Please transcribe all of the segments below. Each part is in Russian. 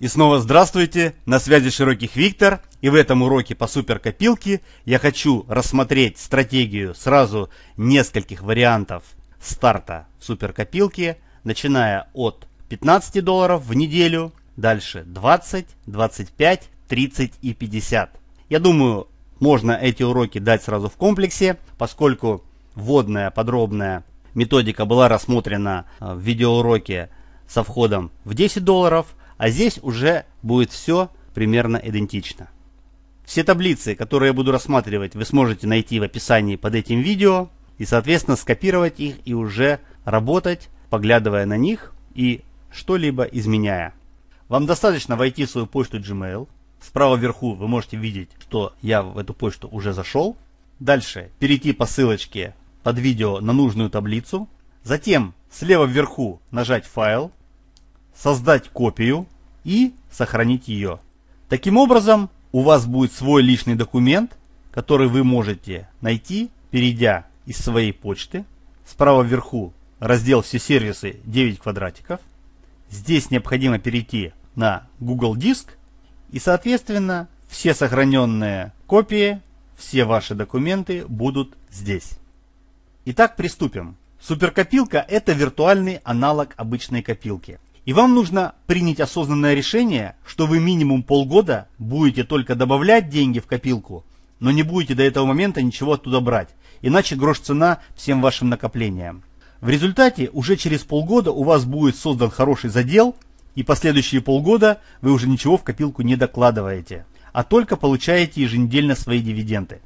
И снова здравствуйте, на связи Широких Виктор, и в этом уроке по суперкопилке я хочу рассмотреть стратегию сразу нескольких вариантов старта суперкопилки, начиная от 15 долларов в неделю, дальше 20, 25, 30 и 50. Я думаю, можно эти уроки дать сразу в комплексе, поскольку вводная подробная методика была рассмотрена э, в видеоуроке со входом в 10 долларов – а здесь уже будет все примерно идентично. Все таблицы, которые я буду рассматривать, вы сможете найти в описании под этим видео и, соответственно, скопировать их и уже работать, поглядывая на них и что-либо изменяя. Вам достаточно войти в свою почту Gmail. Справа вверху вы можете видеть, что я в эту почту уже зашел. Дальше перейти по ссылочке под видео на нужную таблицу. Затем слева вверху нажать «Файл», «Создать копию», и сохранить ее. Таким образом, у вас будет свой личный документ, который вы можете найти, перейдя из своей почты. Справа вверху раздел «Все сервисы» 9 квадратиков. Здесь необходимо перейти на Google Диск и, соответственно, все сохраненные копии, все ваши документы будут здесь. Итак, приступим. Суперкопилка – это виртуальный аналог обычной копилки – и вам нужно принять осознанное решение, что вы минимум полгода будете только добавлять деньги в копилку, но не будете до этого момента ничего оттуда брать, иначе грош цена всем вашим накоплениям. В результате уже через полгода у вас будет создан хороший задел, и последующие полгода вы уже ничего в копилку не докладываете, а только получаете еженедельно свои дивиденды.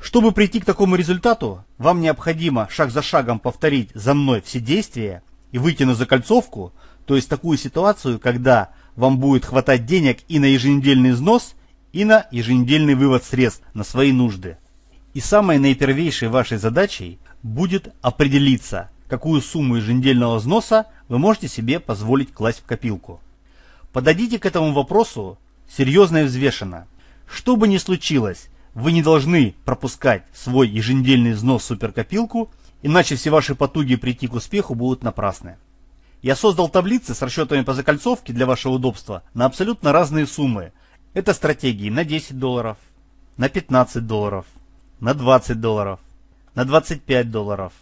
Чтобы прийти к такому результату, вам необходимо шаг за шагом повторить за мной все действия и выйти на закольцовку, то есть такую ситуацию, когда вам будет хватать денег и на еженедельный взнос, и на еженедельный вывод средств на свои нужды. И самой наипервейшей вашей задачей будет определиться, какую сумму еженедельного взноса вы можете себе позволить класть в копилку. Подойдите к этому вопросу серьезно и взвешенно. Что бы ни случилось, вы не должны пропускать свой еженедельный взнос в суперкопилку, иначе все ваши потуги прийти к успеху будут напрасны. Я создал таблицы с расчетами по закольцовке для вашего удобства на абсолютно разные суммы. Это стратегии на 10 долларов, на 15 долларов, на 20 долларов, на 25 долларов,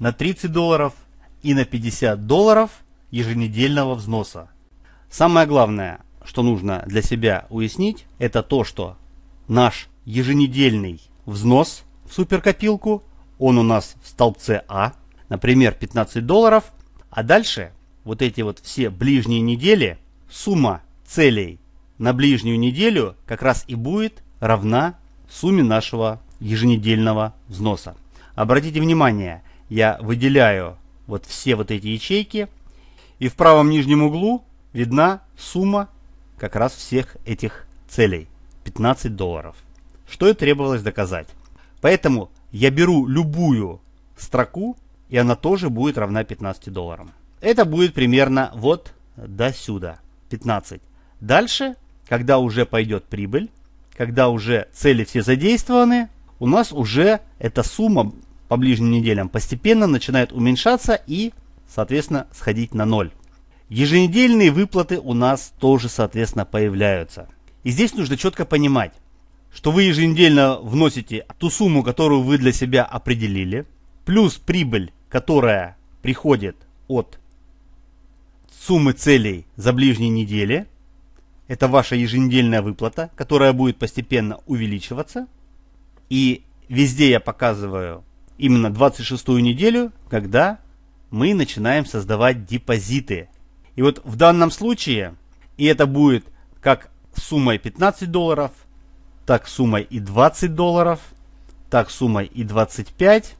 на 30 долларов и на 50 долларов еженедельного взноса. Самое главное, что нужно для себя уяснить, это то, что наш еженедельный взнос в суперкопилку, он у нас в столбце А, например, 15 долларов, а дальше вот эти вот все ближние недели, сумма целей на ближнюю неделю как раз и будет равна сумме нашего еженедельного взноса. Обратите внимание, я выделяю вот все вот эти ячейки, и в правом нижнем углу видна сумма как раз всех этих целей – 15 долларов. Что и требовалось доказать. Поэтому я беру любую строку, и она тоже будет равна 15 долларам. Это будет примерно вот до сюда, 15. Дальше, когда уже пойдет прибыль, когда уже цели все задействованы, у нас уже эта сумма по ближним неделям постепенно начинает уменьшаться и, соответственно, сходить на ноль. Еженедельные выплаты у нас тоже, соответственно, появляются. И здесь нужно четко понимать, что вы еженедельно вносите ту сумму, которую вы для себя определили, плюс прибыль, которая приходит от суммы целей за ближние недели. Это ваша еженедельная выплата, которая будет постепенно увеличиваться. И везде я показываю именно 26-ю неделю, когда мы начинаем создавать депозиты. И вот в данном случае, и это будет как суммой 15 долларов, так суммой и 20 долларов, так суммой и 25,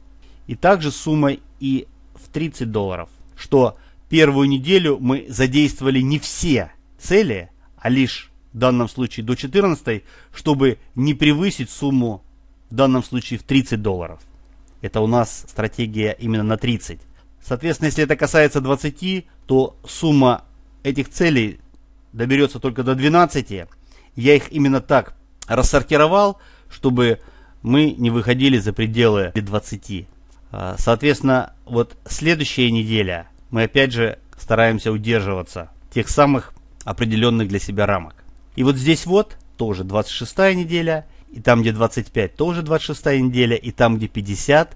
и также суммой и в 30 долларов, что первую неделю мы задействовали не все цели, а лишь в данном случае до 14, чтобы не превысить сумму в данном случае в 30 долларов. Это у нас стратегия именно на 30. Соответственно, если это касается 20, то сумма этих целей доберется только до 12. Я их именно так рассортировал, чтобы мы не выходили за пределы 20. А, соответственно, вот следующая неделя – мы опять же стараемся удерживаться тех самых определенных для себя рамок. И вот здесь вот тоже 26 неделя, и там где 25 тоже 26 неделя, и там где 50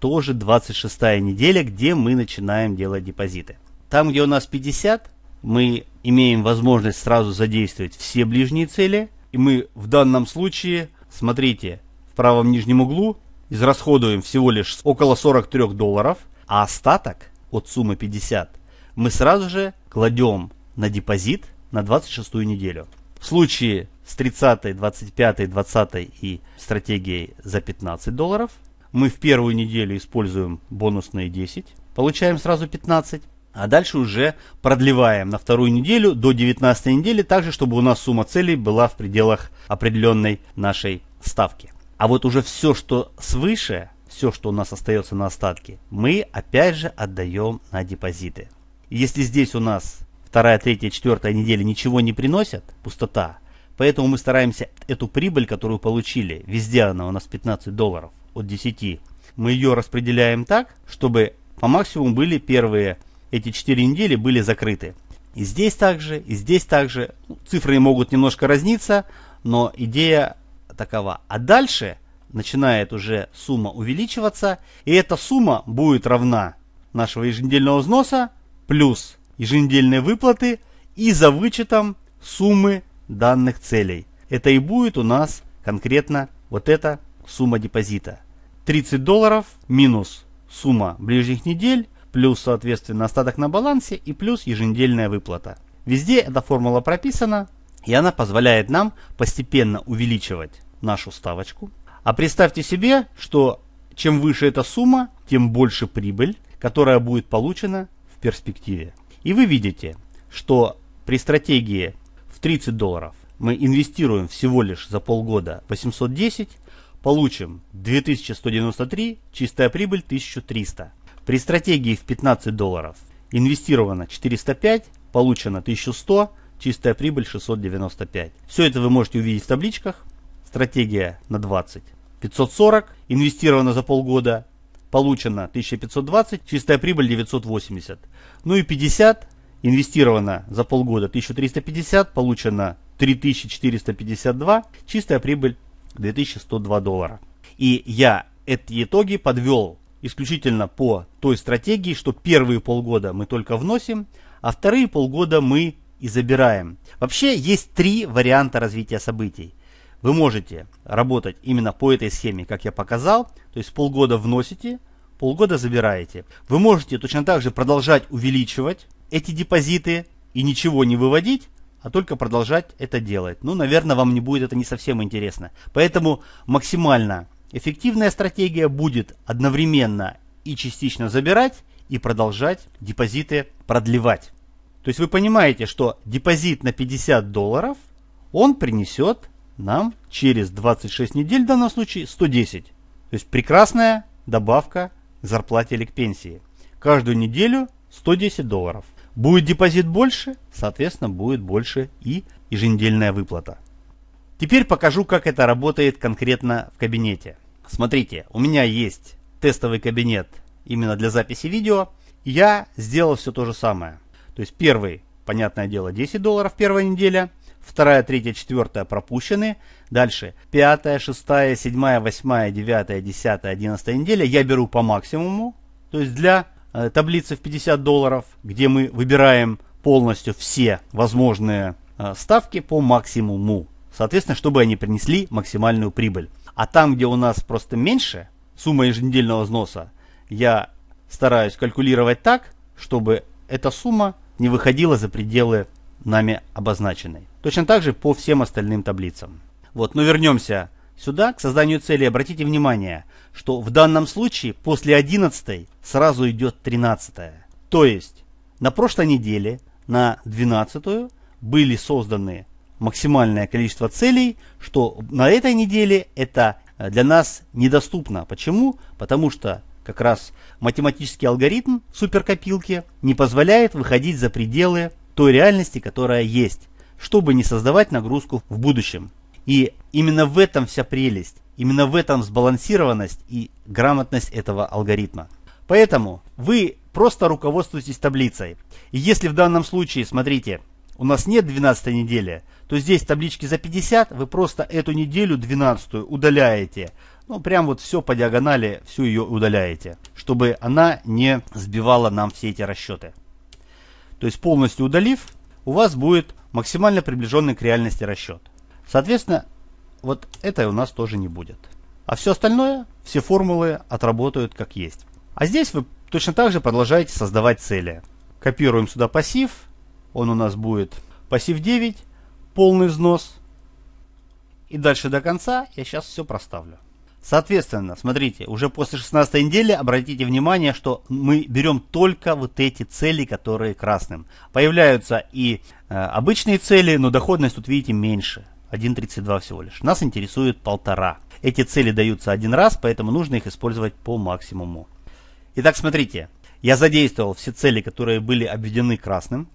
тоже 26 неделя, где мы начинаем делать депозиты. Там где у нас 50, мы имеем возможность сразу задействовать все ближние цели, и мы в данном случае, смотрите, в правом нижнем углу израсходуем всего лишь около 43 долларов, а остаток от суммы 50, мы сразу же кладем на депозит на 26 неделю. В случае с 30, 25, 20 и стратегией за 15 долларов мы в первую неделю используем бонусные 10, получаем сразу 15, а дальше уже продлеваем на вторую неделю до 19 недели, также чтобы у нас сумма целей была в пределах определенной нашей ставки. А вот уже все, что свыше, все, что у нас остается на остатке, мы опять же отдаем на депозиты. Если здесь у нас вторая, третья, четвертая неделя ничего не приносят, пустота, поэтому мы стараемся эту прибыль, которую получили, везде она у нас 15 долларов от 10, мы ее распределяем так, чтобы по максимуму были первые эти 4 недели были закрыты. И здесь также, и здесь также. Цифры могут немножко разниться, но идея такова. А дальше начинает уже сумма увеличиваться, и эта сумма будет равна нашего еженедельного взноса плюс еженедельные выплаты и за вычетом суммы данных целей. Это и будет у нас конкретно вот эта сумма депозита. 30 долларов минус сумма ближних недель, плюс, соответственно, остаток на балансе и плюс еженедельная выплата. Везде эта формула прописана, и она позволяет нам постепенно увеличивать нашу ставочку, а представьте себе, что чем выше эта сумма, тем больше прибыль, которая будет получена в перспективе. И вы видите, что при стратегии в 30 долларов мы инвестируем всего лишь за полгода 810, получим 2193, чистая прибыль 1300. При стратегии в 15 долларов инвестировано 405, получено 1100, чистая прибыль 695. Все это вы можете увидеть в табличках стратегия на 20. 540 инвестировано за полгода, получено 1520, чистая прибыль 980. Ну и 50 инвестировано за полгода 1350, получено 3452, чистая прибыль 2102 доллара. И я эти итоги подвел исключительно по той стратегии, что первые полгода мы только вносим, а вторые полгода мы и забираем. Вообще есть три варианта развития событий. Вы можете работать именно по этой схеме, как я показал, то есть полгода вносите, полгода забираете. Вы можете точно так же продолжать увеличивать эти депозиты и ничего не выводить, а только продолжать это делать. Ну, наверное, вам не будет это не совсем интересно. Поэтому максимально эффективная стратегия будет одновременно и частично забирать, и продолжать депозиты продлевать. То есть вы понимаете, что депозит на 50 долларов, он принесет нам через 26 недель в данном случае 110. То есть прекрасная добавка к зарплате или к пенсии. Каждую неделю 110 долларов. Будет депозит больше, соответственно будет больше и еженедельная выплата. Теперь покажу, как это работает конкретно в кабинете. Смотрите, у меня есть тестовый кабинет именно для записи видео. Я сделал все то же самое. То есть первый, понятное дело, 10 долларов первая неделя – вторая третья четвертая пропущены. Дальше пятая шестая седьмая восьмая девятая десятая одиннадцатая неделя я беру по максимуму. То есть для э, таблицы в 50 долларов, где мы выбираем полностью все возможные э, ставки по максимуму. Соответственно, чтобы они принесли максимальную прибыль. А там, где у нас просто меньше сумма еженедельного взноса, я стараюсь калькулировать так, чтобы эта сумма не выходила за пределы нами обозначенной. Точно так же по всем остальным таблицам. Вот, но вернемся сюда, к созданию цели. Обратите внимание, что в данном случае после 11 сразу идет 13. -я. То есть на прошлой неделе на 12 были созданы максимальное количество целей, что на этой неделе это э, для нас недоступно. Почему? Потому что как раз математический алгоритм суперкопилки не позволяет выходить за пределы той реальности, которая есть чтобы не создавать нагрузку в будущем. И именно в этом вся прелесть, именно в этом сбалансированность и грамотность этого алгоритма. Поэтому вы просто руководствуйтесь таблицей. И если в данном случае, смотрите, у нас нет 12 недели, то здесь таблички за 50, вы просто эту неделю 12 удаляете. Ну, прям вот все по диагонали, всю ее удаляете, чтобы она не сбивала нам все эти расчеты. То есть полностью удалив, у вас будет максимально приближенный к реальности расчет. Соответственно, вот этой у нас тоже не будет. А все остальное, все формулы отработают как есть. А здесь вы точно так же продолжаете создавать цели. Копируем сюда пассив, он у нас будет пассив 9, полный взнос. И дальше до конца я сейчас все проставлю. Соответственно, смотрите, уже после 16 недели обратите внимание, что мы берем только вот эти цели, которые красным. Появляются и э, обычные цели, но доходность тут, видите, меньше. 1.32 всего лишь. Нас интересует полтора. Эти цели даются один раз, поэтому нужно их использовать по максимуму. Итак, смотрите, я задействовал все цели, которые были обведены красным.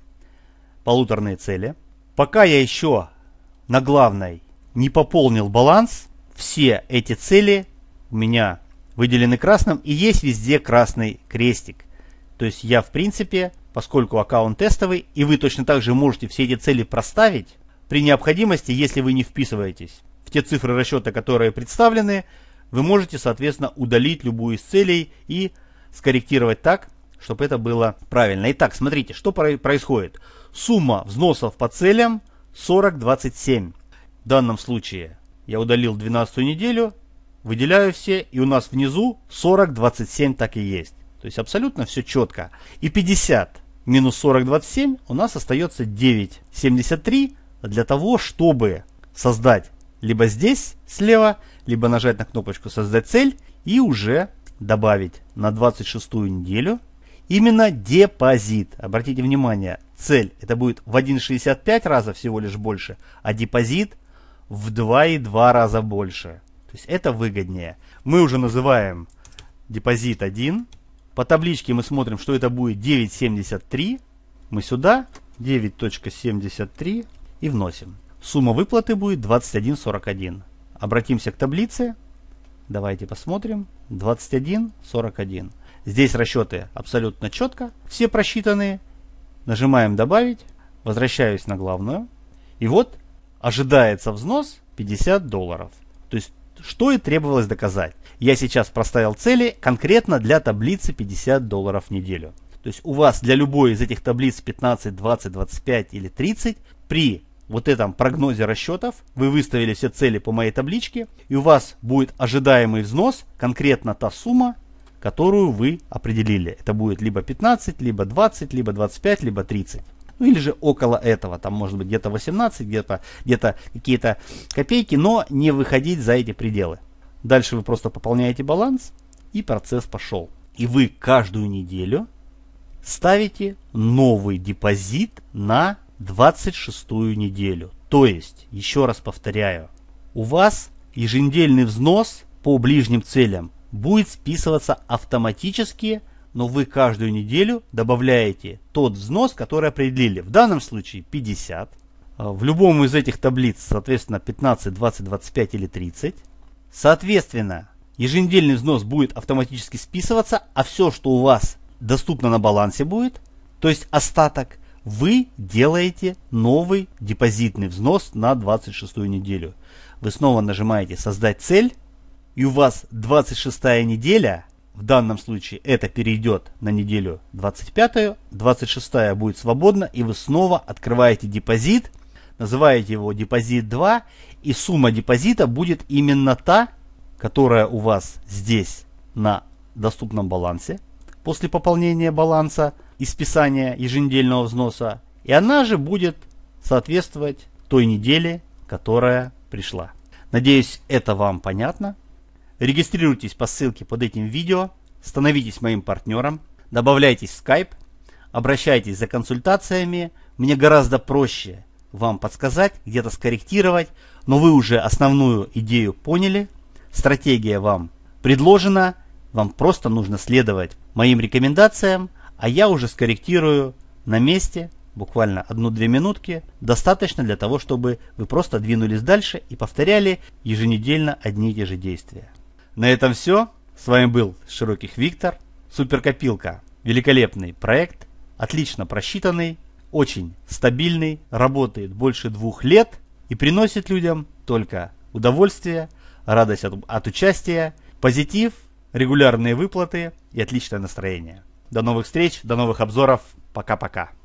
Полуторные цели. Пока я еще на главной не пополнил баланс, все эти цели у меня выделены красным и есть везде красный крестик. То есть я в принципе, поскольку аккаунт тестовый, и вы точно так же можете все эти цели проставить, при необходимости, если вы не вписываетесь в те цифры расчета, которые представлены, вы можете, соответственно, удалить любую из целей и скорректировать так, чтобы это было правильно. Итак, смотрите, что происходит. Сумма взносов по целям 40-27. В данном случае я удалил 12 неделю, выделяю все, и у нас внизу 40, 27 так и есть. То есть абсолютно все четко. И 50 минус 40, 27 у нас остается 9, 73 для того, чтобы создать либо здесь слева, либо нажать на кнопочку «Создать цель» и уже добавить на 26 неделю именно депозит. Обратите внимание, цель это будет в 1,65 раза всего лишь больше, а депозит в 2,2 раза больше. То есть это выгоднее. Мы уже называем депозит 1. По табличке мы смотрим, что это будет 9,73. Мы сюда 9.73 и вносим. Сумма выплаты будет 21.41. Обратимся к таблице. Давайте посмотрим. 21.41. Здесь расчеты абсолютно четко, все просчитаны. Нажимаем «Добавить», возвращаюсь на главную. И вот ожидается взнос 50 долларов. То есть, что и требовалось доказать. Я сейчас проставил цели конкретно для таблицы 50 долларов в неделю. То есть у вас для любой из этих таблиц 15, 20, 25 или 30 при вот этом прогнозе расчетов вы выставили все цели по моей табличке и у вас будет ожидаемый взнос, конкретно та сумма, которую вы определили. Это будет либо 15, либо 20, либо 25, либо 30 ну или же около этого, там может быть где-то 18, где-то где какие-то копейки, но не выходить за эти пределы. Дальше вы просто пополняете баланс, и процесс пошел. И вы каждую неделю ставите новый депозит на 26 неделю. То есть, еще раз повторяю, у вас еженедельный взнос по ближним целям будет списываться автоматически но вы каждую неделю добавляете тот взнос, который определили. В данном случае 50. А, в любом из этих таблиц, соответственно, 15, 20, 25 или 30. Соответственно, еженедельный взнос будет автоматически списываться, а все, что у вас доступно на балансе будет, то есть остаток, вы делаете новый депозитный взнос на 26 неделю. Вы снова нажимаете «Создать цель», и у вас 26 неделя – в данном случае это перейдет на неделю 25, 26 будет свободно, и вы снова открываете депозит, называете его депозит 2, и сумма депозита будет именно та, которая у вас здесь на доступном балансе после пополнения баланса и списания еженедельного взноса. И она же будет соответствовать той неделе, которая пришла. Надеюсь, это вам понятно. Регистрируйтесь по ссылке под этим видео, становитесь моим партнером, добавляйтесь в Skype, обращайтесь за консультациями. Мне гораздо проще вам подсказать, где-то скорректировать, но вы уже основную идею поняли, стратегия вам предложена, вам просто нужно следовать моим рекомендациям, а я уже скорректирую на месте буквально одну-две минутки, достаточно для того, чтобы вы просто двинулись дальше и повторяли еженедельно одни и те же действия. На этом все. С вами был Широких Виктор. Суперкопилка. Великолепный проект. Отлично просчитанный. Очень стабильный. Работает больше двух лет. И приносит людям только удовольствие, радость от, от участия, позитив, регулярные выплаты и отличное настроение. До новых встреч, до новых обзоров. Пока-пока.